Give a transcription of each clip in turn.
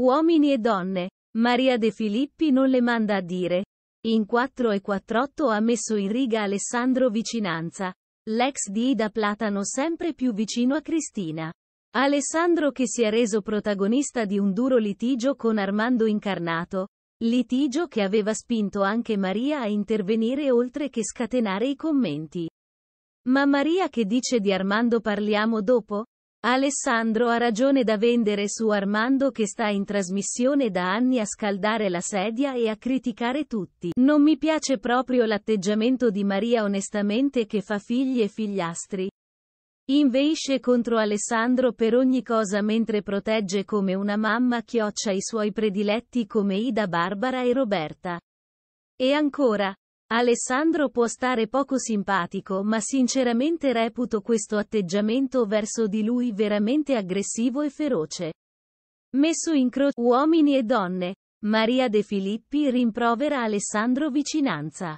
Uomini e donne, Maria De Filippi non le manda a dire. In 4 e 48 ha messo in riga Alessandro Vicinanza, l'ex di Ida Platano sempre più vicino a Cristina. Alessandro che si è reso protagonista di un duro litigio con Armando Incarnato, litigio che aveva spinto anche Maria a intervenire oltre che scatenare i commenti. Ma Maria che dice di Armando parliamo dopo? Alessandro ha ragione da vendere su Armando che sta in trasmissione da anni a scaldare la sedia e a criticare tutti. Non mi piace proprio l'atteggiamento di Maria onestamente che fa figli e figliastri. Inveisce contro Alessandro per ogni cosa mentre protegge come una mamma chioccia i suoi prediletti come Ida Barbara e Roberta. E ancora, Alessandro può stare poco simpatico, ma sinceramente reputo questo atteggiamento verso di lui veramente aggressivo e feroce. Messo in croce uomini e donne, Maria De Filippi rimprovera Alessandro vicinanza.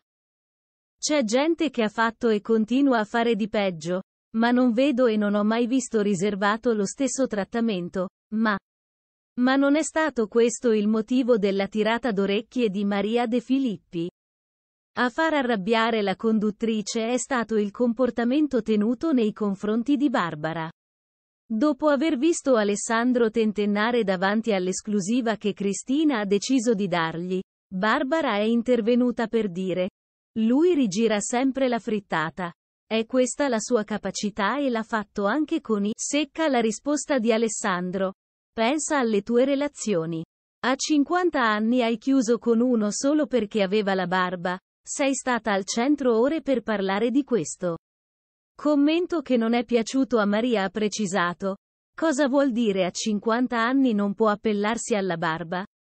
C'è gente che ha fatto e continua a fare di peggio, ma non vedo e non ho mai visto riservato lo stesso trattamento, ma... Ma non è stato questo il motivo della tirata d'orecchie di Maria De Filippi. A far arrabbiare la conduttrice è stato il comportamento tenuto nei confronti di Barbara. Dopo aver visto Alessandro tentennare davanti all'esclusiva che Cristina ha deciso di dargli, Barbara è intervenuta per dire. Lui rigira sempre la frittata. È questa la sua capacità e l'ha fatto anche con i secca la risposta di Alessandro. Pensa alle tue relazioni. A 50 anni hai chiuso con uno solo perché aveva la barba, sei stata al centro ore per parlare di questo. Commento che non è piaciuto a Maria ha precisato. Cosa vuol dire a 50 anni non può appellarsi alla barba?